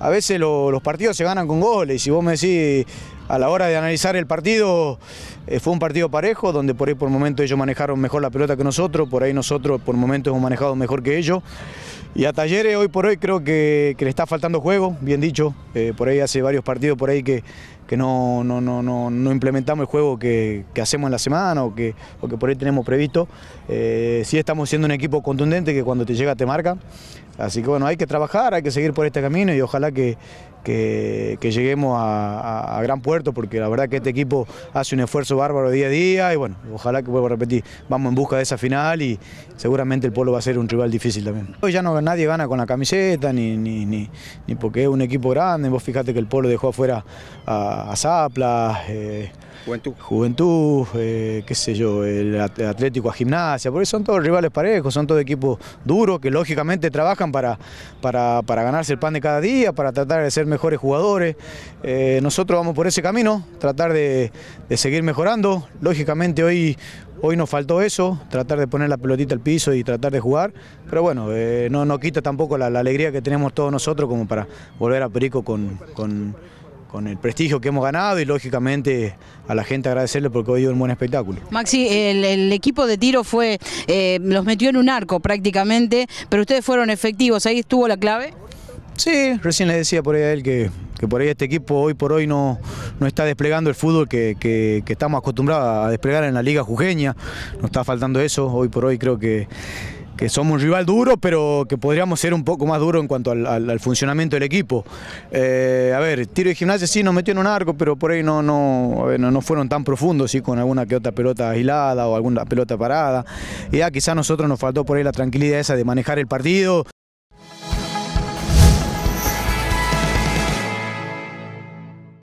a veces los partidos se ganan con goles. Y si vos me decís, a la hora de analizar el partido, eh, fue un partido parejo, donde por ahí por momentos ellos manejaron mejor la pelota que nosotros, por ahí nosotros por momentos hemos manejado mejor que ellos. Y a Talleres hoy por hoy creo que, le está faltando juego, bien dicho. Eh, por ahí hace varios partidos por ahí que, que no, no, no, implementamos el juego que, hacemos en la semana o que, que por ahí tenemos previsto. Eh, sí estamos siendo un equipo contundente que cuando te llega te marca. Así que bueno, hay que trabajar, hay que seguir por este camino y ojalá que, que, lleguemos a, gran puerto, porque la verdad que este equipo hace un esfuerzo bárbaro día a día y bueno, ojalá que vuelva a repetir, vamos en busca de esa final y seguramente el Polo va a ser un rival difícil también. Hoy ya no nadie gana con la camiseta, ni, ni, ni, porque es un equipo grande, vos fijate que el Polo dejó afuera a, Zapla, eh, Juventud, eh, qué sé yo, el Atlético a Gimnasia, porque son todos rivales parejos, son todos equipos duros que lógicamente trabajan para, para, para ganarse el pan de cada día, para tratar de ser mejores jugadores. Eh, nosotros vamos por ese camino, tratar de, seguir mejorando. Lógicamente hoy, hoy nos faltó eso, tratar de poner la pelotita al piso y tratar de jugar. Pero bueno, eh, no, no quita tampoco la, alegría que tenemos todos nosotros como para volver a Perico con, el prestigio que hemos ganado y lógicamente a la gente agradecerle porque hoy dio un buen espectáculo. Maxi, el, equipo de tiro fue, eh, los metió en un arco prácticamente, pero ustedes fueron efectivos, ahí estuvo la clave. Sí, recién le decía por ahí a él que, por ahí este equipo hoy por hoy no, está desplegando el fútbol que, estamos acostumbrados a desplegar en la Liga Jujeña. Nos está faltando eso. Hoy por hoy creo que, somos un rival duro, pero que podríamos ser un poco más duro en cuanto al, funcionamiento del equipo. Eh, a ver, tiro de gimnasia sí nos metió en un arco, pero por ahí no, no, no, fueron tan profundos, sí, con alguna que otra pelota aislada o alguna pelota parada. Y ya quizás a nosotros nos faltó por ahí la tranquilidad esa de manejar el partido.